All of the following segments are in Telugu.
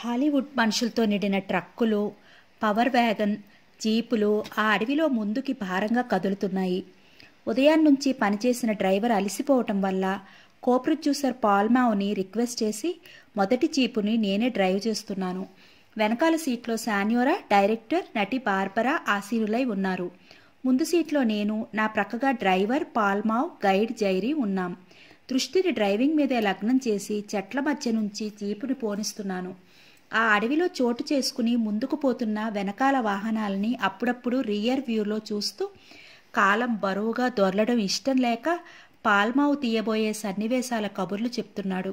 హాలీవుడ్ మనుషులతో నిడిన ట్రక్కులు పవర్ వ్యాగన్ జీపులు ఆ అడవిలో ముందుకి భారంగా కదులుతున్నాయి ఉదయం నుంచి పనిచేసిన డ్రైవర్ అలసిపోవటం వల్ల కోప్రొడ్యూసర్ పాల్మావ్ని పాల్మావుని రిక్వెస్ట్ చేసి మొదటి జీపుని నేనే డ్రైవ్ చేస్తున్నాను వెనకాల సీట్లో శాన్యోరా డైరెక్టర్ నటి బార్బరా ఆశీనులై ఉన్నారు ముందు సీట్లో నేను నా ప్రక్కగా డ్రైవర్ పాల్మావ్ గైడ్ జైరీ ఉన్నాం దృష్టిని డ్రైవింగ్ మీద లగ్నం చేసి చెట్ల మధ్య నుంచి జీపుని పోనిస్తున్నాను ఆ అడవిలో చోటు చేసుకుని ముందుకు పోతున్న వెనకాల వాహనాలని అప్పుడప్పుడు రియర్ వ్యూలో చూస్తూ కాలం బరువుగా దొరలడం ఇష్టం లేక పాల్మావు తీయబోయే సన్నివేశాల కబుర్లు చెప్తున్నాడు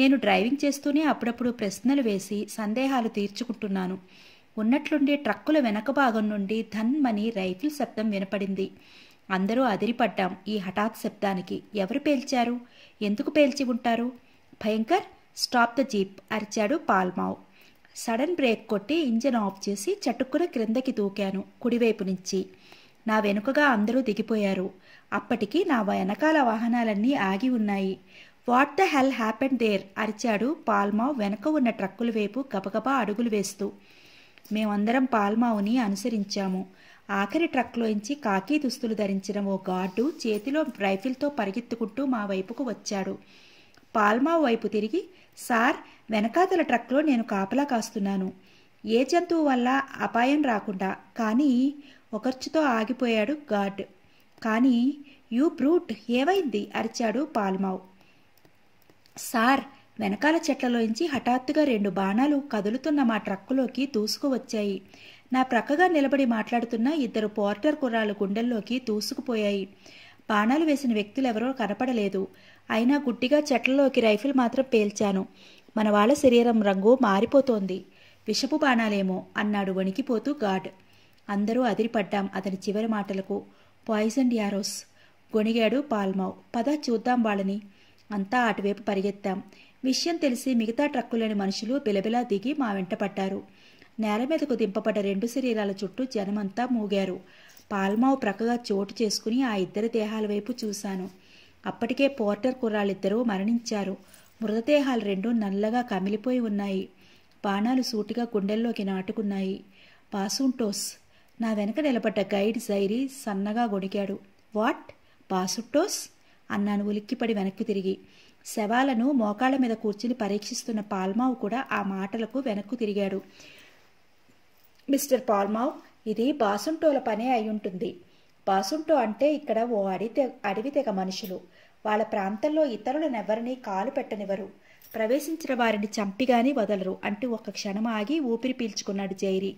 నేను డ్రైవింగ్ చేస్తూనే అప్పుడప్పుడు ప్రశ్నలు వేసి సందేహాలు తీర్చుకుంటున్నాను ఉన్నట్లుండి ట్రక్కుల వెనక భాగం నుండి ధన్మని రైఫిల్ శబ్దం వినపడింది అందరూ అదిరిపడ్డాం ఈ హఠాత్ శబ్దానికి ఎవరు పేల్చారు ఎందుకు పేల్చి ఉంటారు భయంకర్ స్టాప్ ద జీప్ అరిచాడు పాల్మావ్ సడన్ బ్రేక్ కొట్టి ఇంజన్ ఆఫ్ చేసి చటుక్కున క్రిందకి దూకాను కుడివైపు నుంచి నా వెనుకగా అందరూ దిగిపోయారు అప్పటికి నా వెనకాల వాహనాలన్నీ ఆగి ఉన్నాయి what the hell happen there అరిచాడు పాల్మావ్ వెనక ఉన్న ట్రక్కుల వైపు గబగబా అడుగులు వేస్తూ మేమందరం పాల్మావుని అనుసరించాము ఆఖరి ట్రక్లోంచి కాకి దుస్తులు ధరించిన ఓ గార్డు చేతిలో రైఫిల్తో పరిగెత్తుకుంటూ మా వైపుకు వచ్చాడు పాల్మా వైపు తిరిగి సార్ వెనకాతల ట్రక్లో నేను కాపలా కాస్తున్నాను ఏ జంతువు వల్ల అపాయం రాకుండా కానీ ఒకర్చుతో ఆగిపోయాడు గాడ్ కానీ యూ బ్రూట్ ఏవైంది అరిచాడు పాల్మావ్ సార్ వెనకాల చెట్లలోంచి హఠాత్తుగా రెండు బాణాలు కదులుతున్న మా ట్రక్కులోకి దూసుకువచ్చాయి నా ప్రక్కగా నిలబడి మాట్లాడుతున్న ఇద్దరు పోర్టర్ కుర్రాలు గుండెల్లోకి దూసుకుపోయాయి బాణాలు వేసిన వ్యక్తులెవరో కనపడలేదు అయినా గుడ్డిగా చెట్లలోకి రైఫిల్ మాత్రం పేల్చాను మన వాళ్ళ శరీరం రంగు మారిపోతోంది విషపు బాణాలేమో అన్నాడు వణికిపోతూ గాడ్ అందరూ అదిరిపడ్డాం అతని చివరి మాటలకు పాయిజన్ యారోస్ గొణిగాడు పాల్మావ్ పద చూద్దాం వాళ్ళని అంతా అటువైపు పరిగెత్తాం విషయం తెలిసి మిగతా ట్రక్కులేని మనుషులు బిలబిలా దిగి మా వెంట పడ్డారు నేల మీదకు దింపబడ్డ రెండు శరీరాల చుట్టూ జనమంతా మూగారు పాల్మావ్ ప్రక్కగా చోటు చేసుకుని ఆ ఇద్దరి దేహాల వైపు చూశాను అప్పటికే పోర్టర్ కుర్రాళ్ళిద్దరూ మరణించారు మృతదేహాలు రెండు నల్లగా కమిలిపోయి ఉన్నాయి బాణాలు సూటిగా గుండెల్లోకి నాటుకున్నాయి బాసుంటోస్ నా వెనక నిలబడ్డ గైడ్ జైరి సన్నగా గొడిగాడు వాట్ బాసుంటోస్ అన్నాను ఉలిక్కిపడి వెనక్కి తిరిగి శవాలను మోకాళ్ళ మీద కూర్చుని పరీక్షిస్తున్న పాల్మావు కూడా ఆ మాటలకు వెనక్కు తిరిగాడు మిస్టర్ పాల్మావ్ ఇది బాసుంటోల పనే అయి ఉంటుంది బాసుంటో అంటే ఇక్కడ ఓ అడితే అడవి తెగ మనుషులు వాళ్ళ ప్రాంతంలో ఇతరులనెవరినీ కాలు పెట్టనివ్వరు ప్రవేశించిన వారిని చంపిగాని వదలరు అంటూ ఒక క్షణం ఆగి ఊపిరి పీల్చుకున్నాడు జైరి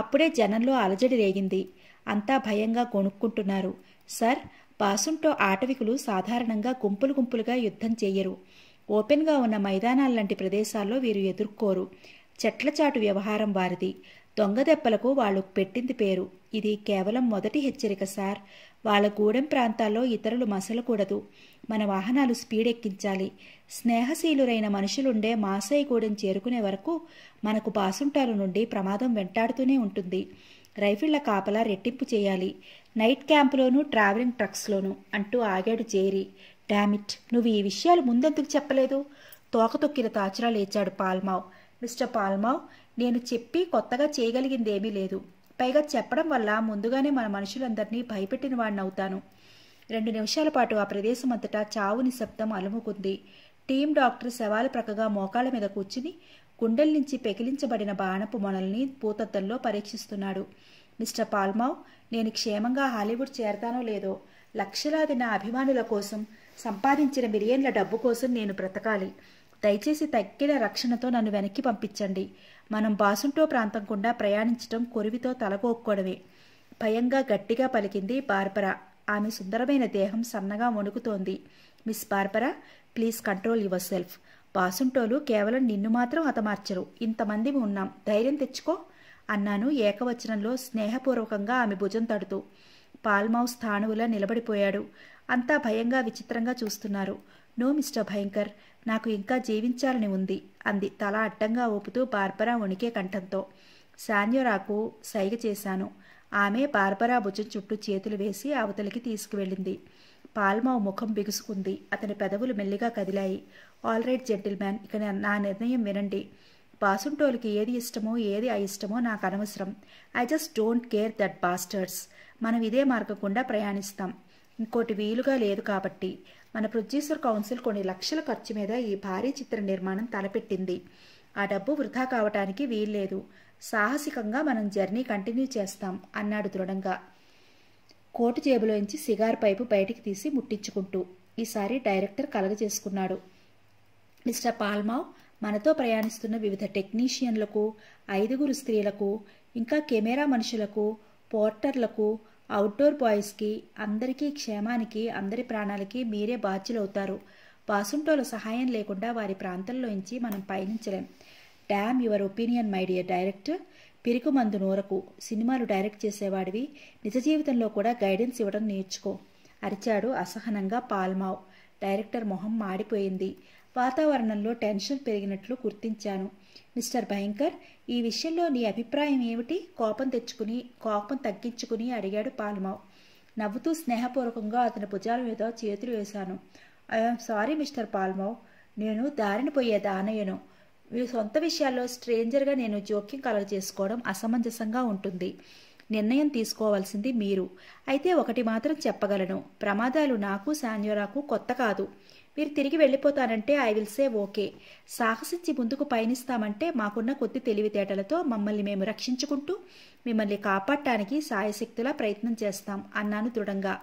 అప్పుడే జనంలో అలజడి రేగింది అంతా భయంగా కొనుక్కుంటున్నారు సార్ బాసుంటో ఆటవికులు సాధారణంగా గుంపులు గుంపులుగా యుద్ధం చేయరు ఓపెన్గా ఉన్న మైదానాల లాంటి ప్రదేశాల్లో వీరు ఎదుర్కోరు చెట్ల చాటు వ్యవహారం వారిది దొంగదెబ్బలకు వాళ్ళు పెట్టింది పేరు ఇది కేవలం మొదటి హెచ్చరిక సార్ వాళ్ళ గూడెం ప్రాంతాల్లో ఇతరులు మసలకూడదు మన వాహనాలు స్పీడ్ ఎక్కించాలి స్నేహశీలురైన మనుషులుండే మాసాయి గూడెం చేరుకునే వరకు మనకు బాసుంటారు నుండి ప్రమాదం వెంటాడుతూనే ఉంటుంది రైఫిళ్ల కాపలా రెట్టింపు చేయాలి నైట్ క్యాంప్లోనూ ట్రావెలింగ్ ట్రక్స్లోనూ అంటూ ఆగాడు చేరి డామిట్ నువ్వు ఈ విషయాలు ముందెందుకు చెప్పలేదు తోక తొక్కిన లేచాడు పాల్మావ్ మిస్టర్ పాల్మావ్ నేను చెప్పి కొత్తగా చేయగలిగిందేమీ లేదు పైగా చెప్పడం వల్ల ముందుగానే మన మనుషులందరినీ భయపెట్టిన వాడినవుతాను రెండు నిమిషాల పాటు ఆ ప్రదేశం అంతటా చావు నిశ్శబ్దం అలుముకుంది టీం డాక్టర్ శవాల ప్రక్కగా మోకాళ్ళ మీద కూర్చుని గుండెల నుంచి పెకిలించబడిన బాణపు మొనల్ని పూతద్దంలో పరీక్షిస్తున్నాడు మిస్టర్ పాల్మావ్ నేను క్షేమంగా హాలీవుడ్ చేరతానో లేదో లక్షలాది నా అభిమానుల కోసం సంపాదించిన మిలియన్ల డబ్బు కోసం నేను బ్రతకాలి దయచేసి తగ్గిన రక్షణతో నన్ను వెనక్కి పంపించండి మనం బాసుంటో ప్రాంతం గుండా ప్రయాణించటం కొరివితో తలగోక్కోడమే భయంగా గట్టిగా పలికింది బార్బరా ఆమె సుందరమైన దేహం సన్నగా వణుకుతోంది miss Barbara please control yourself బాసుంటోలు కేవలం నిన్ను మాత్రం హతమార్చరు ఇంతమంది ఉన్నాం ధైర్యం తెచ్చుకో అన్నాను ఏకవచనంలో స్నేహపూర్వకంగా ఆమె భుజం తడుతూ పాల్మౌస్ స్థానువులా నిలబడిపోయాడు అంతా భయంగా విచిత్రంగా చూస్తున్నారు నో మిస్టర్ భయంకర్ నాకు ఇంకా జీవించాలని ఉంది అంది తల అడ్డంగా ఊపుతూ బార్బరా ఉనికే కంఠంతో సాన్యురాకు సైగ చేశాను ఆమె బార్బరా భుజం చుట్టూ చేతులు వేసి అవతలికి తీసుకువెళ్ళింది పాల్మావ్ ముఖం బిగుసుకుంది అతని పెదవులు మెల్లిగా కదిలాయి ఆల్ రైట్ జెంటిల్మ్యాన్ ఇక నా నిర్ణయం వినండి బాసుంటోలకి ఏది ఇష్టమో ఏది అయిష్టమో నాకు అనవసరం I just don't care that bastards మనం ఇదే మార్గం గుండా ప్రయాణిస్తాం ఇంకోటి వీలుగా లేదు కాబట్టి మన ప్రొడ్యూసర్ కౌన్సిల్ కొన్ని లక్షల ఖర్చు మీద ఈ భారీ చిత్ర నిర్మాణం తలపెట్టింది ఆ డబ్బు వృధా కావటానికి వీల్లేదు సాహసికంగా మనం జర్నీ కంటిన్యూ చేస్తాం అన్నాడు దృఢంగా కోటు జేబులోంచి సిగార్ పైపు బయటికి తీసి ముట్టించుకుంటూ ఈసారి డైరెక్టర్ కలగజేసుకున్నాడు మిస్టర్ పాల్మావ్ మనతో ప్రయాణిస్తున్న వివిధ టెక్నీషియన్లకు ఐదుగురు స్త్రీలకు ఇంకా కెమెరా మనుషులకు పోర్టర్లకు అవుట్డోర్ బాయ్స్కి అందరికీ క్షేమానికి అందరి ప్రాణాలకి మీరే బాధ్యులవుతారు వాసుంటోల సహాయం లేకుండా వారి ప్రాంతంలోంచి మనం పయనించలేం damn your opinion my dear director పిరుకు మందు నూరకు సినిమాలు డైరెక్ట్ చేసేవాడివి నిజ జీవితంలో కూడా గైడెన్స్ ఇవ్వడం నేర్చుకో అరిచాడు అసహనంగా పాల్మావ్ డైరెక్టర్ మొహం మాడిపోయింది వాతావరణంలో టెన్షన్ పెరిగినట్లు గుర్తించాను మిస్టర్ భయంకర్ ఈ విషయంలో నీ అభిప్రాయం ఏమిటి కోపం తెచ్చుకుని కోపం తగ్గించుకుని అడిగాడు పాల్మావ్ నవ్వుతూ స్నేహపూర్వకంగా అతని భుజాల మీద చేతులు వేశాను ఐఎమ్ సారీ మిస్టర్ పాల్మావ్ నేను దారిని పోయే దానయ్యను మీ సొంత విషయాల్లో స్ట్రేంజర్గా నేను జోక్యం కలగజేసుకోవడం అసమంజసంగా ఉంటుంది నిర్ణయం తీసుకోవాల్సింది మీరు అయితే ఒకటి మాత్రం చెప్పగలను ప్రమాదాలు నాకు శాన్యురాకు కొత్త కాదు మీరు తిరిగి వెళ్ళిపోతానంటే ఐ విల్ సే ఓకే సాహసించి ముందుకు పయనిస్తామంటే మాకున్న కొద్ది తెలివితేటలతో మమ్మల్ని మేము రక్షించుకుంటూ మిమ్మల్ని కాపాడటానికి సాయశక్తులా ప్రయత్నం చేస్తాం అన్నాను దృఢంగా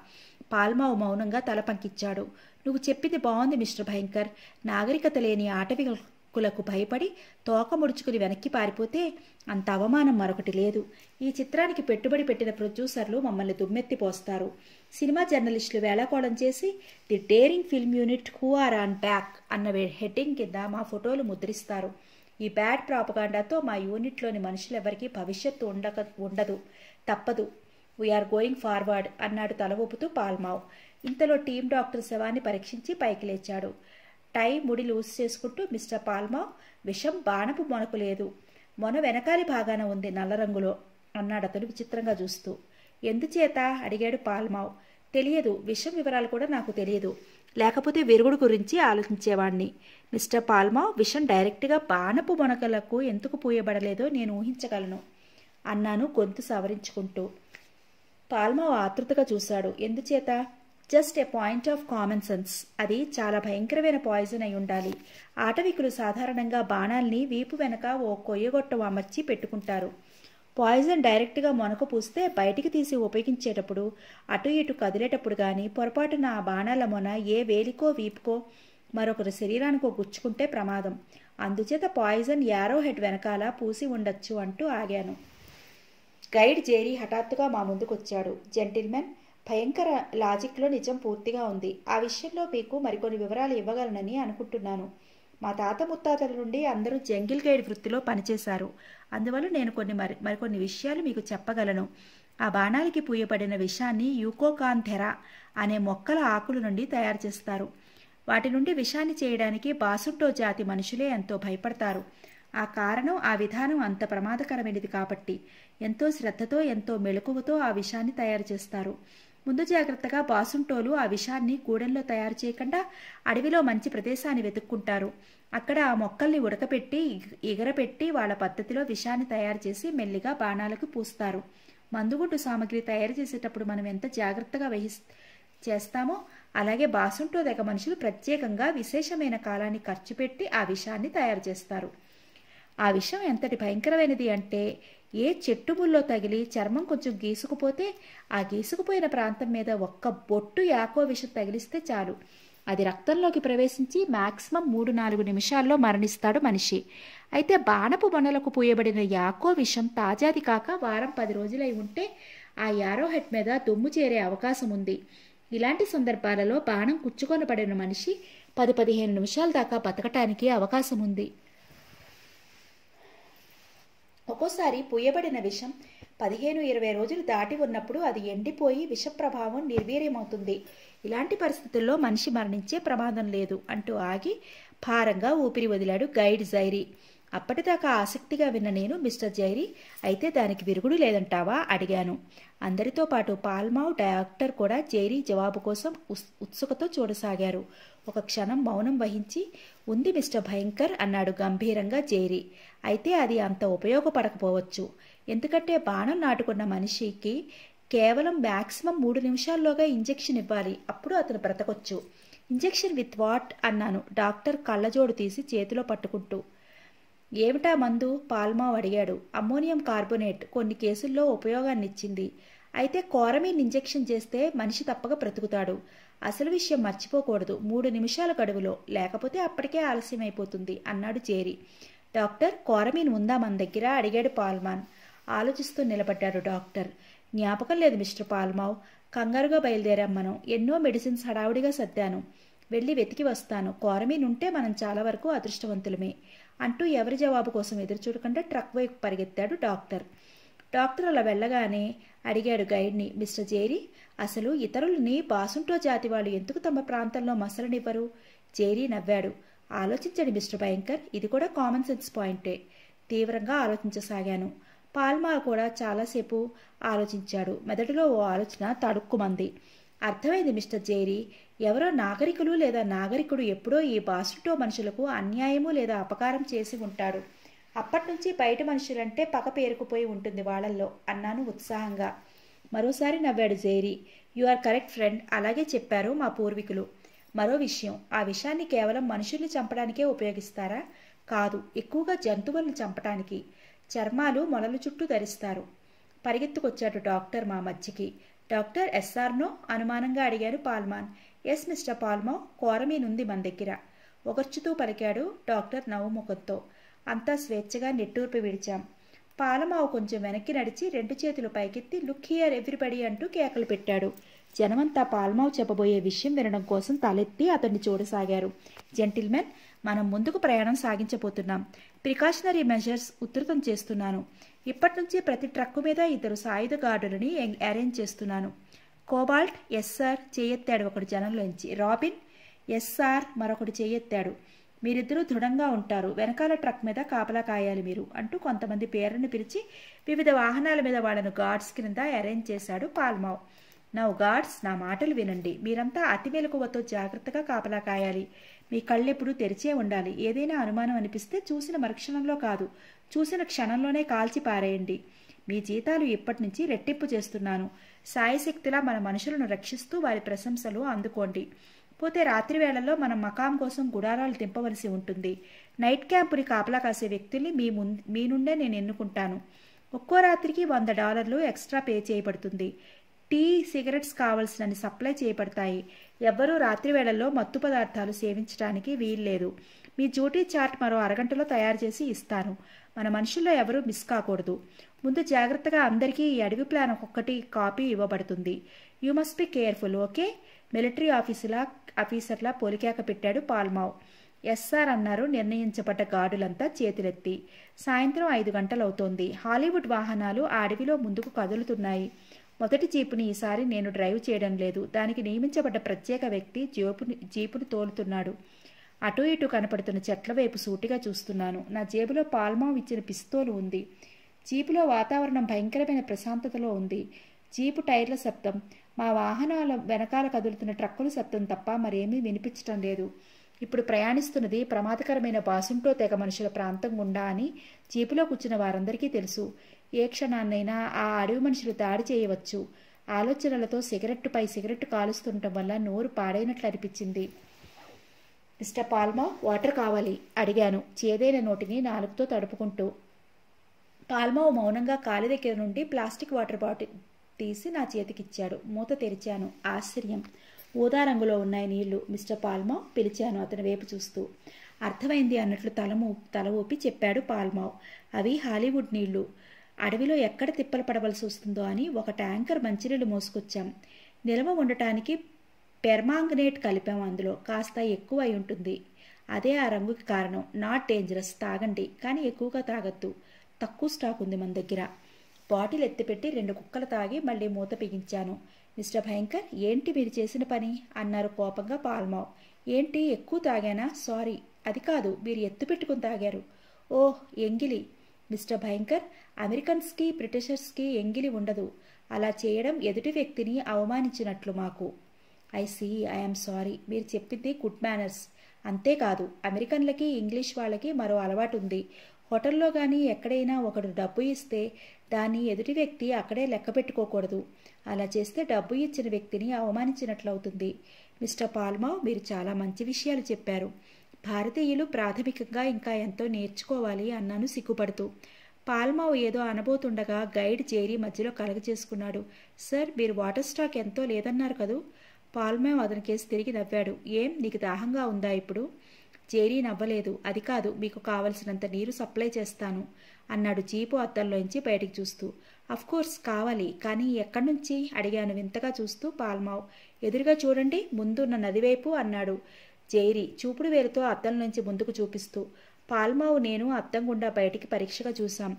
పాల్మావు మౌనంగా తల పంకిచ్చాడు నువ్వు చెప్పింది బాగుంది మిస్టర్ భయంకర్ నాగరికత లేని ఆటవికులకు భయపడి తోక ముడుచుకుని వెనక్కి పారిపోతే అంత అవమానం మరొకటి లేదు ఈ చిత్రానికి పెట్టుబడి పెట్టిన ప్రొడ్యూసర్లు మమ్మల్ని దుమ్మెత్తిపోస్తారు సినిమా జర్నలిస్టులు వేళాకోళం చేసి the daring film unit who are on back అన్న హెడ్డింగ్ కింద మా ఫోటోలు ముద్రిస్తారు ఈ బ్యాడ్ ప్రాపగాండాతో మా యూనిట్లోని మనుషులెవరికీ భవిష్యత్తు ఉండక ఉండదు తప్పదు వీఆర్ గోయింగ్ ఫార్వర్డ్ అన్నాడు తల ఊపుతూ పాల్మావ్ ఇంతలో టీం డాక్టర్ శవాన్ని పరీక్షించి పైకి లేచాడు టై ముడి లూజ్ చేసుకుంటూ మిస్టర్ పాల్మావ్ విషం బాణపు మొనకు లేదు మొన వెనకాలి భాగాన ఉంది నల్ల రంగులో అన్నాడు అతను విచిత్రంగా చూస్తూ ఎందుచేత అడిగాడు పాల్మావ్ తెలియదు విషయం వివరాలు కూడా నాకు తెలియదు లేకపోతే విరుగుడు గురించి ఆలోచించేవాణ్ణి మిస్టర్ పాల్మావ్ విషం డైరెక్ట్గా బాణపు మొనకలకు ఎందుకు పూయబడలేదో నేను ఊహించగలను అన్నాను గొంతు సవరించుకుంటూ పాల్మావ్ ఆతృతగా చూశాడు ఎందుచేత just a point of common sense అది చాలా భయంకరమైన పాయిజన్ అయి ఉండాలి ఆటవికులు సాధారణంగా బాణాల్ని వీపు వెనక ఓ కొయ్యగొట్టం అమర్చి పెట్టుకుంటారు పాయిజన్ డైరెక్ట్గా మొనక పూస్తే బయటికి తీసి ఉపయోగించేటప్పుడు అటు ఇటు కదిలేటప్పుడు కానీ పొరపాటున ఆ బాణాల మొన ఏ వేలికో వీపుకో మరొకరి శరీరానికో గుచ్చుకుంటే ప్రమాదం అందుచేత పాయిజన్ యారో హెడ్ వెనకాల పూసి ఉండొచ్చు అంటూ ఆగాను గైడ్ జేరి హఠాత్తుగా మా ముందుకొచ్చాడు జెంటిల్మెన్ భయంకర లాజిక్లో నిజం పూర్తిగా ఉంది ఆ విషయంలో మీకు మరికొన్ని వివరాలు ఇవ్వగలనని అనుకుంటున్నాను మా తాత ముత్తాతల నుండి అందరూ జంగిల్ గైడ్ వృత్తిలో పనిచేశారు అందువల్ల నేను కొన్ని మరి మరికొన్ని విషయాలు మీకు చెప్పగలను ఆ బాణాలకి పూయబడిన విషాన్ని యూకోకాంథెరా అనే మొక్కల ఆకుల నుండి తయారు చేస్తారు వాటి నుండి విషాన్ని చేయడానికి బాసుట్టో జాతి మనుషులే ఎంతో భయపడతారు ఆ కారణం ఆ విధానం అంత ప్రమాదకరమైనది కాబట్టి ఎంతో శ్రద్ధతో ఎంతో మెలకువతో ఆ విషాన్ని తయారు చేస్తారు ముందు జాగ్రత్తగా బాసుంటోలు ఆ విషాన్ని గూడెంలో తయారు చేయకుండా అడవిలో మంచి ప్రదేశాన్ని వెతుక్కుంటారు అక్కడ ఆ మొక్కల్ని ఉడకపెట్టి ఎగరపెట్టి వాళ్ళ పద్ధతిలో విషాన్ని తయారు చేసి మెల్లిగా బాణాలకు పూస్తారు మందుగుడ్డు సామాగ్రి తయారు చేసేటప్పుడు మనం ఎంత జాగ్రత్తగా వహి చేస్తామో అలాగే బాసుంటో దగ్గ మనుషులు ప్రత్యేకంగా విశేషమైన కాలాన్ని ఖర్చు పెట్టి ఆ విషాన్ని తయారు చేస్తారు ఆ విషం ఎంతటి భయంకరమైనది అంటే ఏ చెట్టు ముల్లో తగిలి చర్మం కొంచెం గీసుకుపోతే ఆ గీసుకుపోయిన ప్రాంతం మీద ఒక్క బొట్టు యాకో విషం తగిలిస్తే చాలు అది రక్తంలోకి ప్రవేశించి మ్యాక్సిమం మూడు నాలుగు నిమిషాల్లో మరణిస్తాడు మనిషి అయితే బాణపు మొనలకు పూయబడిన యాకో విషం తాజాది కాక వారం పది రోజులై ఉంటే ఆ యారో హెడ్ మీద దుమ్ము చేరే అవకాశం ఉంది ఇలాంటి సందర్భాలలో బాణం కుచ్చుకొనబడిన మనిషి పది పదిహేను నిమిషాల దాకా బతకటానికి అవకాశం ఉంది ఒక్కోసారి పూయబడిన విషం పదిహేను ఇరవై రోజులు దాటి ఉన్నప్పుడు అది ఎండిపోయి విష ప్రభావం నిర్వీర్యమవుతుంది ఇలాంటి పరిస్థితుల్లో మనిషి మరణించే ప్రమాదం లేదు అంటూ ఆగి భారంగా ఊపిరి వదిలాడు గైడ్ జైరీ అప్పటిదాకా ఆసక్తిగా విన్న నేను మిస్టర్ జైరీ అయితే దానికి విరుగుడు లేదంటావా అడిగాను అందరితో పాటు పాల్మావ్ డాక్టర్ కూడా జైరీ జవాబు కోసం ఉత్సుకతో చూడసాగారు ఒక క్షణం మౌనం వహించి ఉంది మిస్టర్ భయంకర్ అన్నాడు గంభీరంగా జైరీ అయితే అది అంత ఉపయోగపడకపోవచ్చు ఎందుకంటే బాణం నాటుకున్న మనిషికి కేవలం మ్యాక్సిమం మూడు నిమిషాల్లోగా ఇంజెక్షన్ ఇవ్వాలి అప్పుడు అతను బ్రతకొచ్చు ఇంజెక్షన్ విత్ వాట్ అన్నాను డాక్టర్ కళ్ళజోడు తీసి చేతిలో పట్టుకుంటూ ఏమిటా మందు పాల్మావ్ అడిగాడు అమ్మోనియం కార్బొనేట్ కొన్ని కేసుల్లో ఉపయోగాన్నిచ్చింది అయితే కోరమీన్ ఇంజెక్షన్ చేస్తే మనిషి తప్పక బ్రతుకుతాడు అసలు విషయం మర్చిపోకూడదు మూడు నిమిషాల గడువులో లేకపోతే అప్పటికే ఆలస్యమైపోతుంది అన్నాడు చేరి డాక్టర్ కోరమీన్ ఉందా మన దగ్గర అడిగాడు పాల్మాన్ ఆలోచిస్తూ నిలబడ్డాడు డాక్టర్ జ్ఞాపకం లేదు మిస్టర్ పాల్మావ్ కంగారుగా బయలుదేరాం మనం ఎన్నో మెడిసిన్స్ హడావుడిగా సర్దాను వెళ్ళి వెతికి వస్తాను కోరమీనుంటే మనం చాలా వరకు అదృష్టవంతులమే అంటూ ఎవరి జవాబు కోసం ఎదురు చూడకుండా ట్రక్ వైపు పరిగెత్తాడు డాక్టర్ డాక్టర్ అలా వెళ్ళగానే అడిగాడు గైడ్ని మిస్టర్ జేరీ అసలు ఇతరులని బాసుంటో జాతి వాళ్ళు ఎందుకు తమ ప్రాంతంలో మసలనివ్వరు జేరీ నవ్వాడు ఆలోచించండి మిస్టర్ భయంకర్ ఇది కూడా కామన్ సెన్స్ పాయింటే తీవ్రంగా ఆలోచించసాగాను పాల్మా కూడా చాలాసేపు ఆలోచించాడు మెదడులో ఓ ఆలోచన తడుక్కుమంది అర్థమైంది మిస్టర్ జేరీ ఎవరో నాగరికులు లేదా నాగరికుడు ఎప్పుడో ఈ బాసుటో మనుషులకు అన్యాయము లేదా అపకారం చేసి ఉంటాడు అప్పటినుంచి బయట మనుషులంటే పగ పేరుకుపోయి ఉంటుంది వాళ్ళల్లో అన్నాను ఉత్సాహంగా మరోసారి నవ్వాడు Jerry you are correct friend అలాగే చెప్పారు మా పూర్వీకులు మరో విషయం ఆ విషయాన్ని కేవలం మనుషుల్ని చంపడానికే ఉపయోగిస్తారా కాదు ఎక్కువగా జంతువులను చంపడానికి చర్మాలు మొలలు చుట్టూ ధరిస్తారు పరిగెత్తుకొచ్చాడు డాక్టర్ మా మధ్యకి డాక్టర్ ఎస్ఆర్నో అనుమానంగా అడిగారు పాల్మాన్ ఎస్ మిస్టర్ పాల్మో కోరమేనుంది మన దగ్గర ఒకర్చుతూ పలికాడు డాక్టర్ నవ్వుముఖంతో అంతా స్వేచ్ఛగా నెట్టూర్పి విడిచాం పాలమావు కొంచెం వెనక్కి నడిచి రెండు చేతులు పైకెత్తి లుక్ హియర్ అంటూ కేకలు పెట్టాడు జనమంతా పాల్మావు చెప్పబోయే విషయం వినడం కోసం తలెత్తి అతన్ని చూడసాగారు జెంటిల్మెన్ మనం ముందుకు ప్రయాణం సాగించబోతున్నాం ప్రికాషనరీ మెజర్స్ ఉధృతం చేస్తున్నాను ఇప్పటి నుంచి ప్రతి ట్రక్కు మీద ఇద్దరు సాయుధ గార్డులని అరేంజ్ చేస్తున్నాను కోబాల్ట్ ఎస్ఆర్ చేయెత్తాడు ఒకటి జనంలోంచి రాబిన్ ఎస్ఆర్ మరొకటి చేయెత్తాడు మీరిద్దరూ దృఢంగా ఉంటారు వెనకాల ట్రక్ మీద కాపలా కాయాలి మీరు అంటూ కొంతమంది పేర్లను పిలిచి వివిధ వాహనాల మీద వాళ్ళను గార్డ్స్ క్రింద అరేంజ్ చేశాడు పాల్మావ్ నా గార్డ్స్ నా మాటలు వినండి మీరంతా అతి మెలకువతో జాగ్రత్తగా కాపలా కాయాలి మీ కళ్ళెప్పుడు తెరిచే ఉండాలి ఏదైనా అనుమానం అనిపిస్తే చూసిన మరుక్షణంలో కాదు చూసిన క్షణంలోనే కాల్చి పారేయండి మీ జీతాలు ఇప్పటి నుంచి రెట్టింపు చేస్తున్నాను సాయశక్తిలా మన మనుషులను రక్షిస్తూ వారి ప్రశంసలు అందుకోండి పోతే రాత్రి వేళల్లో మనం మకాం కోసం గుడారాలు దింపవలసి ఉంటుంది నైట్ క్యాంపుని కాపలా కాసే వ్యక్తుల్ని మీ ముం మీ నుండే నేను ఎన్నుకుంటాను ఒక్కో రాత్రికి వంద డాలర్లు ఎక్స్ట్రా పే చేయబడుతుంది టీ సిగరెట్స్ కావలసినన్ని సప్లై చేయబడతాయి ఎవ్వరూ రాత్రి వేళల్లో మత్తు పదార్థాలు సేవించడానికి వీల్లేదు మీ డ్యూటీ చార్ట్ మరో అరగంటలో తయారు చేసి ఇస్తాను మన మనుషుల్లో ఎవరూ మిస్ కాకూడదు ముందు జాగ్రత్తగా అందరికీ ఈ అడవి ప్లాన్ ఒక్కొక్కటి కాపీ ఇవ్వబడుతుంది you must be careful okay military ఆఫీసులా ఆఫీసర్లా పోలికాక పెట్టాడు పాల్మావ్ ఎస్ఆర్ అన్నారు నిర్ణయించబడ్డ గార్డులంతా చేతులెత్తి సాయంత్రం ఐదు గంటలవుతోంది హాలీవుడ్ వాహనాలు ఆ అడవిలో ముందుకు కదులుతున్నాయి మొదటి జీపుని ఈసారి నేను డ్రైవ్ చేయడం లేదు దానికి నియమించబడ్డ ప్రత్యేక వ్యక్తి జీపుని జీపును తోలుతున్నాడు అటు ఇటు కనపడుతున్న చెట్ల వైపు సూటిగా చూస్తున్నాను నా జేబులో పాల్మావ్ ఇచ్చిన పిస్తోలు ఉంది జీపులో వాతావరణం భయంకరమైన ప్రశాంతతలో ఉంది జీపు టైర్ల శబ్దం మా వాహనాల వెనకాల కదులుతున్న ట్రక్కుల శబ్దం తప్ప మరేమీ వినిపించటం లేదు ఇప్పుడు ప్రయాణిస్తున్నది ప్రమాదకరమైన బాసుంటో తెగ మనుషుల ప్రాంతం గుండా అని జీపులో కూర్చున్న వారందరికీ తెలుసు ఏ క్షణాన్నైనా ఆ అడవి మనుషులు దాడి చేయవచ్చు ఆలోచనలతో సిగరెట్టుపై సిగరెట్టు కాలుస్తుండటం వల్ల నోరు పాడైనట్లు అనిపించింది మిస్టర్ పాల్మా వాటర్ కావాలి అడిగాను చేదైన నోటిని నాలుగుతో తడుపుకుంటూ పాల్మావ్ మౌనంగా కాలి దగ్గర నుండి ప్లాస్టిక్ వాటర్ బాటిల్ తీసి నా చేతికిచ్చాడు మూత తెరిచాను ఆశ్చర్యం ఊదా రంగులో ఉన్నాయి నీళ్లు మిస్టర్ పాల్మావ్ పిలిచాను అతని వైపు చూస్తూ అర్థమైంది అన్నట్లు తలము తల ఊపి చెప్పాడు పాల్మావ్ అవి హాలీవుడ్ నీళ్లు అడవిలో ఎక్కడ తిప్పలు పడవలసి వస్తుందో అని ఒక ట్యాంకర్ మంచినీళ్ళు మోసుకొచ్చాం నిల్వ ఉండటానికి పెర్మాంగనేట్ కలిపాం అందులో కాస్త ఎక్కువ అయి ఉంటుంది అదే ఆ రంగుకి కారణం నాట్ డేంజరస్ తాగండి కానీ ఎక్కువగా తాగద్దు తక్కువ స్టాక్ ఉంది మన దగ్గర బాటిల్ ఎత్తిపెట్టి రెండు కుక్కలు తాగి మళ్ళీ మూత పిగించాను మిస్టర్ భయంకర్ ఏంటి మీరు చేసిన పని అన్నారు కోపంగా పాల్మావ్ ఏంటి ఎక్కువ తాగానా సారీ అది కాదు మీరు పెట్టుకుని తాగారు ఓహ్ ఎంగిలి మిస్టర్ భయంకర్ అమెరికన్స్కి బ్రిటిషర్స్కి ఎంగిలి ఉండదు అలా చేయడం ఎదుటి వ్యక్తిని అవమానించినట్లు మాకు ఐ సీ ఐఎమ్ సారీ మీరు చెప్పింది గుడ్ మేనర్స్ అంతేకాదు అమెరికన్లకి ఇంగ్లీష్ వాళ్ళకి మరో అలవాటు ఉంది హోటల్లో కానీ ఎక్కడైనా ఒకడు డబ్బు ఇస్తే దాన్ని ఎదుటి వ్యక్తి అక్కడే లెక్క పెట్టుకోకూడదు అలా చేస్తే డబ్బు ఇచ్చిన వ్యక్తిని అవమానించినట్లవుతుంది మిస్టర్ పాల్మావ్ మీరు చాలా మంచి విషయాలు చెప్పారు భారతీయులు ప్రాథమికంగా ఇంకా ఎంతో నేర్చుకోవాలి అన్నాను సిగ్గుపడుతూ పాల్మావు ఏదో అనబోతుండగా గైడ్ చేరి మధ్యలో కలగజేసుకున్నాడు సార్ మీరు వాటర్ స్టాక్ ఎంతో లేదన్నారు కదూ పాల్మావ్ అతని కేసు తిరిగి నవ్వాడు ఏం నీకు దాహంగా ఉందా ఇప్పుడు జేరీ నవ్వలేదు అది కాదు మీకు కావలసినంత నీరు సప్లై చేస్తాను అన్నాడు జీపు అద్దంలోంచి బయటికి చూస్తూ కోర్స్ కావాలి కానీ ఎక్కడి నుంచి అడిగాను వింతగా చూస్తూ పాల్మావ్ ఎదురుగా చూడండి ముందున్న నదివైపు అన్నాడు జైరి చూపుడు వేలుతో అద్దం నుంచి ముందుకు చూపిస్తూ పాల్మావు నేను అద్దం గుండా బయటికి పరీక్షగా చూశాం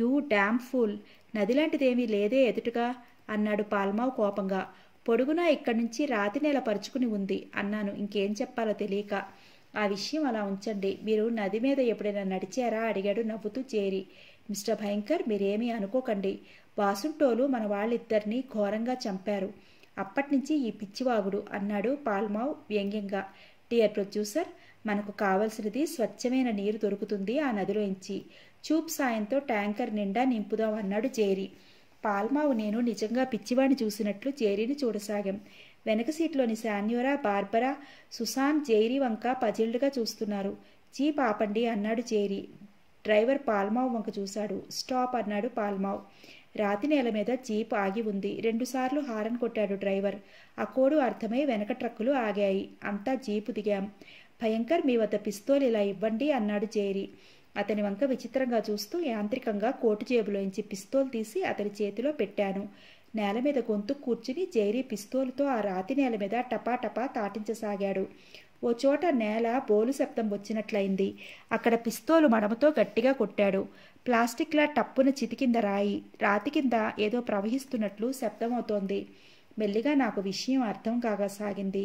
యూ డ్యామ్ నది నదిలాంటిదేమీ లేదే ఎదుటగా అన్నాడు పాల్మావు కోపంగా పొడుగునా ఇక్కడి నుంచి రాతి నెల పరుచుకుని ఉంది అన్నాను ఇంకేం చెప్పాలో తెలియక ఆ విషయం అలా ఉంచండి మీరు నది మీద ఎప్పుడైనా నడిచారా అడిగాడు నవ్వుతూ చేరి మిస్టర్ భయంకర్ మీరేమీ అనుకోకండి వాసుంటోలు మన వాళ్ళిద్దరినీ ఘోరంగా చంపారు అప్పటినుంచి ఈ పిచ్చివాగుడు అన్నాడు పాల్మావ్ వ్యంగ్యంగా డియర్ ప్రొడ్యూసర్ మనకు కావలసినది స్వచ్ఛమైన నీరు దొరుకుతుంది ఆ నదిలోంచి చూప్ సాయంతో ట్యాంకర్ నిండా నింపుదాం అన్నాడు జేరీ పాల్మావు నేను నిజంగా పిచ్చివాణి చూసినట్లు జేరీని చూడసాగాం వెనక సీట్లోని శాన్యురా బార్బరా సుసాన్ జైరీ వంక పజిల్డ్గా చూస్తున్నారు జీప్ ఆపండి అన్నాడు జేరీ డ్రైవర్ పాల్మావ్ వంక చూశాడు స్టాప్ అన్నాడు పాల్మావ్ రాతి నేల మీద జీప్ ఆగి ఉంది రెండుసార్లు హారన్ కొట్టాడు డ్రైవర్ ఆ కోడు అర్థమై వెనక ట్రక్కులు ఆగాయి అంతా జీపు దిగాం భయంకర్ మీ వద్ద పిస్తోల్ ఇలా ఇవ్వండి అన్నాడు జేరీ అతని వంక విచిత్రంగా చూస్తూ యాంత్రికంగా కోటు జేబులోంచి పిస్తోల్ తీసి అతని చేతిలో పెట్టాను నేల మీద గొంతు కూర్చుని జైరీ పిస్తోలుతో ఆ రాతి నేల మీద టపా టపా తాటించసాగాడు ఓ చోట నేల బోలు శబ్దం వచ్చినట్లయింది అక్కడ పిస్తోలు మడమతో గట్టిగా కొట్టాడు ప్లాస్టిక్లా టప్పున చితికింద రాయి రాతి కింద ఏదో ప్రవహిస్తున్నట్లు శబ్దమవుతోంది మెల్లిగా నాకు విషయం అర్థం కాగసాగింది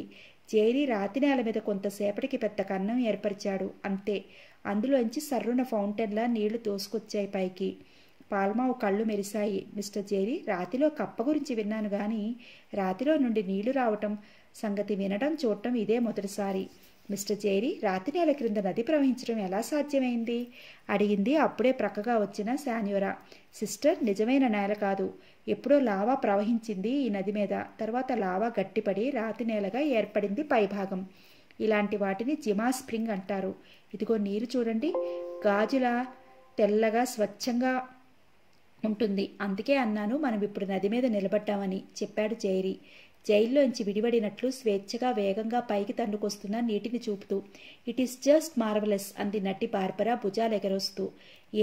జేరి రాతి నేల మీద కొంతసేపటికి పెద్ద కన్నం ఏర్పరిచాడు అంతే అందులోంచి సర్రున ఫౌంటైన్లా నీళ్లు దోసుకొచ్చాయి పైకి పాల్మావు కళ్ళు మెరిశాయి మిస్టర్ జేరీ రాతిలో కప్ప గురించి విన్నాను గాని రాతిలో నుండి నీళ్లు రావటం సంగతి వినడం చూడటం ఇదే మొదటిసారి మిస్టర్ జేరీ రాతి నేల క్రింద నది ప్రవహించడం ఎలా సాధ్యమైంది అడిగింది అప్పుడే ప్రక్కగా వచ్చిన శాన్యురా సిస్టర్ నిజమైన నేల కాదు ఎప్పుడో లావా ప్రవహించింది ఈ నది మీద తర్వాత లావా గట్టిపడి రాతి నేలగా ఏర్పడింది పైభాగం ఇలాంటి వాటిని జిమా స్ప్రింగ్ అంటారు ఇదిగో నీరు చూడండి గాజుల తెల్లగా స్వచ్ఛంగా ఉంటుంది అందుకే అన్నాను మనం ఇప్పుడు నది మీద నిలబడ్డామని చెప్పాడు జైరి జైల్లోంచి విడివడినట్లు స్వేచ్ఛగా వేగంగా పైకి తన్నుకొస్తున్న నీటిని చూపుతూ ఇట్ ఈస్ జస్ట్ మార్వలెస్ అంది నటి బార్బరా భుజాలెగరొస్తూ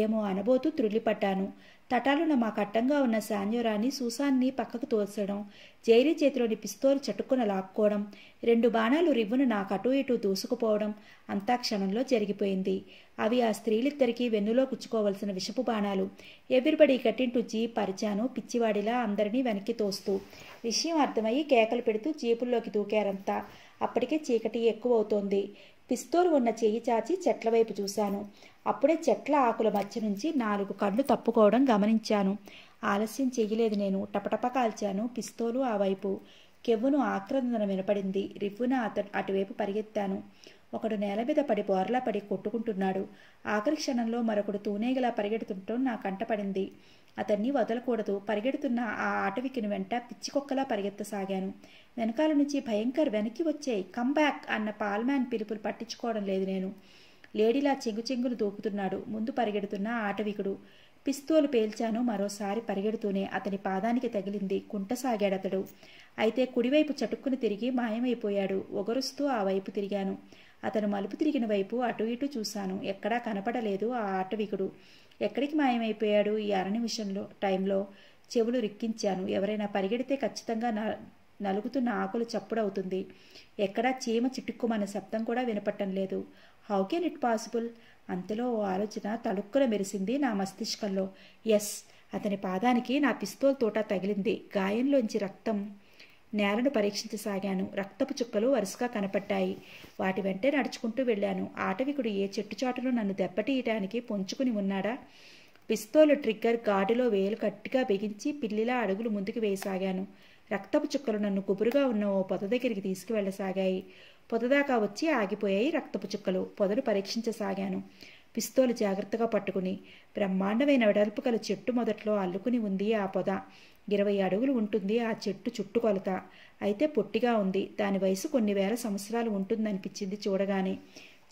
ఏమో అనబోతూ త్రుల్లిపడ్డాను తటాలున మా కట్టంగా ఉన్న శాన్యురాన్ని సూసాన్ని పక్కకు తోల్చడం జైరి చేతిలోని పిస్తోలు చటుక్కున లాక్కోవడం రెండు బాణాలు రివ్వును నాకు అటూ ఇటూ దూసుకుపోవడం అంతా క్షణంలో జరిగిపోయింది అవి ఆ స్త్రీలిద్దరికీ వెన్నులో గుచ్చుకోవలసిన విషపు బాణాలు ఎవరిబడి కట్టింటు జీప్ పరిచాను పిచ్చివాడిలా అందరినీ వెనక్కి తోస్తూ విషయం అర్థమయ్యి కేకలు పెడుతూ జీపుల్లోకి దూకారంతా అప్పటికే చీకటి ఎక్కువవుతోంది పిస్తోలు ఉన్న చెయ్యి చాచి చెట్ల వైపు చూశాను అప్పుడే చెట్ల ఆకుల మధ్య నుంచి నాలుగు కళ్ళు తప్పుకోవడం గమనించాను ఆలస్యం చెయ్యలేదు నేను టపటప కాల్చాను పిస్తోలు ఆ వైపు కెవ్వును ఆక్రందన వినపడింది రివ్వున అతను అటువైపు పరిగెత్తాను ఒకడు నేల మీద పడి బోర్లా పడి కొట్టుకుంటున్నాడు ఆఖరి క్షణంలో మరొకడు తూనేగిలా పరిగెడుతుండటం నా కంటపడింది అతన్ని వదలకూడదు పరిగెడుతున్న ఆ ఆటవికిని వెంట పిచ్చికొక్కలా పరిగెత్తసాగాను వెనకాల నుంచి భయంకర్ వెనక్కి వచ్చే కంబ్యాక్ అన్న పాల్మ్యాన్ పిలుపులు పట్టించుకోవడం లేదు నేను లేడీలా చెంగు చెంగులు దూకుతున్నాడు ముందు పరిగెడుతున్న ఆటవికుడు పిస్తోలు పేల్చాను మరోసారి పరిగెడుతూనే అతని పాదానికి తగిలింది కుంటసాగాడతడు అయితే కుడివైపు చటుక్కుని తిరిగి మాయమైపోయాడు ఒగరుస్తూ ఆ వైపు తిరిగాను అతను మలుపు తిరిగిన వైపు అటు ఇటు చూశాను ఎక్కడా కనపడలేదు ఆ ఆటవికుడు ఎక్కడికి మాయమైపోయాడు ఈ అరణ్య విషయంలో టైంలో చెవులు రిక్కించాను ఎవరైనా పరిగెడితే ఖచ్చితంగా నలుగుతున్న ఆకులు చప్పుడవుతుంది ఎక్కడా చీమ చిట్టుక్కుమన్న శబ్దం కూడా వినపట్టం లేదు హౌ కెన్ ఇట్ పాసిబుల్ అంతలో ఓ ఆలోచన తలుక్కున మెరిసింది నా మస్తిష్కంలో ఎస్ అతని పాదానికి నా పిస్తోల్ తోట తగిలింది గాయంలోంచి రక్తం నేలను పరీక్షించసాగాను రక్తపు చుక్కలు వరుసగా కనపడ్డాయి వాటి వెంటే నడుచుకుంటూ వెళ్ళాను ఆటవికుడు ఏ చెట్టు చాటులో నన్ను దెబ్బతీయటానికి పొంచుకుని ఉన్నాడా పిస్తోలు ట్రిగ్గర్ గాడిలో వేలు కట్టిగా బిగించి పిల్లిలా అడుగులు ముందుకు వేయసాగాను రక్తపు చుక్కలు నన్ను గుబురుగా ఉన్న ఓ పొద దగ్గరికి తీసుకువెళ్ళసాగాయి పొదదాకా వచ్చి ఆగిపోయాయి రక్తపు చుక్కలు పొదను పరీక్షించసాగాను పిస్తోలు జాగ్రత్తగా పట్టుకుని బ్రహ్మాండమైన వెడల్పు గల చెట్టు మొదట్లో అల్లుకుని ఉంది ఆ పొద ఇరవై అడుగులు ఉంటుంది ఆ చెట్టు చుట్టుకొలత అయితే పొట్టిగా ఉంది దాని వయసు కొన్ని వేల సంవత్సరాలు ఉంటుందనిపించింది చూడగానే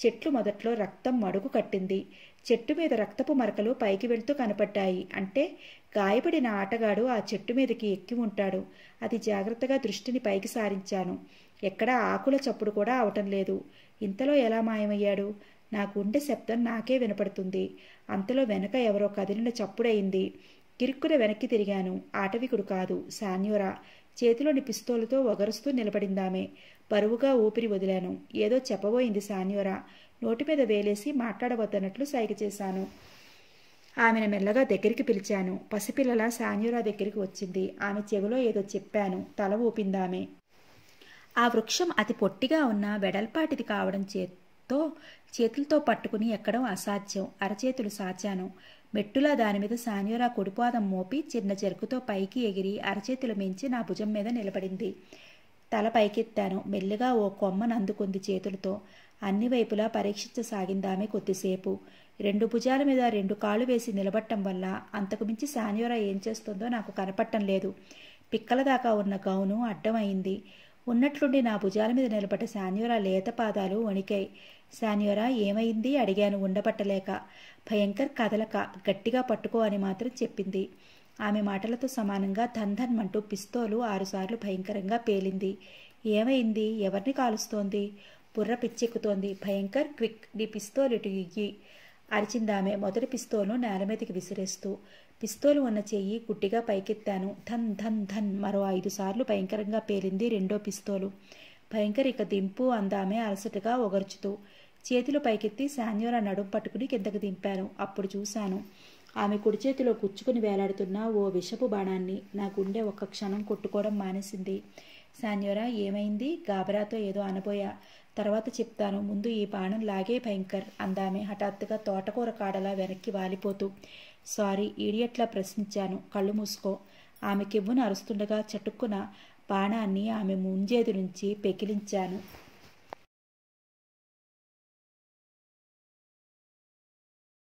చెట్లు మొదట్లో రక్తం మడుగు కట్టింది చెట్టు మీద రక్తపు మరకలు పైకి వెళ్తూ కనపడ్డాయి అంటే గాయపడిన ఆటగాడు ఆ చెట్టు మీదకి ఎక్కి ఉంటాడు అది జాగ్రత్తగా దృష్టిని పైకి సారించాను ఎక్కడా ఆకుల చప్పుడు కూడా అవటం లేదు ఇంతలో ఎలా మాయమయ్యాడు నా గుండె శబ్దం నాకే వినపడుతుంది అంతలో వెనక ఎవరో కదిలిన చప్పుడయింది కిరుక్కున వెనక్కి తిరిగాను ఆటవికుడు కాదు సాన్యోరా చేతిలోని పిస్తోలుతో ఒగరుస్తూ నిలబడిందామే పరువుగా ఊపిరి వదిలాను ఏదో చెప్పబోయింది శాన్యురా నోటి మీద వేలేసి మాట్లాడవద్దన్నట్లు సైగ చేశాను ఆమెను మెల్లగా దగ్గరికి పిలిచాను పసిపిల్లల శాన్యురా దగ్గరికి వచ్చింది ఆమె చెవిలో ఏదో చెప్పాను తల ఊపిందామె ఆ వృక్షం అతి పొట్టిగా ఉన్న వెడల్పాటిది కావడం చే చేతితో చేతులతో పట్టుకుని ఎక్కడం అసాధ్యం అరచేతులు సాచాను మెట్టులా దానిమీద సానియోరా కుడిపాదం మోపి చిన్న చెరుకుతో పైకి ఎగిరి అరచేతులు మించి నా భుజం మీద నిలబడింది తల పైకెత్తాను మెల్లిగా ఓ కొమ్మను అందుకుంది చేతులతో అన్ని వైపులా పరీక్షించసాగిందామే కొద్దిసేపు రెండు భుజాల మీద రెండు కాళ్ళు వేసి నిలబట్టం వల్ల అంతకుమించి సానియోరా ఏం చేస్తుందో నాకు కనపట్టం లేదు పిక్కల దాకా ఉన్న గౌను అడ్డమైంది ఉన్నట్లుండి నా భుజాల మీద నిలబడ్డ సాన్యోరా లేత పాదాలు వణికాయి సాన్యోరా ఏమైంది అడిగాను ఉండబట్టలేక భయంకర్ కదలక గట్టిగా పట్టుకో అని మాత్రం చెప్పింది ఆమె మాటలతో సమానంగా ధన్ధన్ అంటూ పిస్తోలు ఆరుసార్లు భయంకరంగా పేలింది ఏమైంది ఎవరిని కాలుస్తోంది బుర్ర పిచ్చెక్కుతోంది భయంకర్ క్విక్ నీ పిస్తోలు ఇటు ఇయ్యి అరిచిందామె మొదటి పిస్తోలు నేల మీదకి విసిరేస్తూ పిస్తోలు ఉన్న చెయ్యి గుడ్డిగా పైకెత్తాను ధన్ ధన్ ధన్ మరో ఐదు సార్లు భయంకరంగా పేలింది రెండో పిస్తోలు భయంకరిక దింపు అందామే అలసటగా ఒగర్చుతూ చేతులు పైకెత్తి శాన్యోల నడుం పట్టుకుని కిందకు దింపాను అప్పుడు చూశాను ఆమె కుడి చేతిలో గుచ్చుకుని వేలాడుతున్న ఓ విషపు బాణాన్ని నా గుండె ఒక్క క్షణం కొట్టుకోవడం మానేసింది శాన్యోరా ఏమైంది గాబరాతో ఏదో అనబోయా తర్వాత చెప్తాను ముందు ఈ బాణం లాగే భయంకర్ అందామె హఠాత్తుగా తోటకూర కాడలా వెనక్కి వాలిపోతూ సారీ ఈడియట్లా ప్రశ్నించాను కళ్ళు మూసుకో ఆమె కివ్వును అరుస్తుండగా చటుక్కున బాణాన్ని ఆమె ముంజేదు నుంచి పెకిలించాను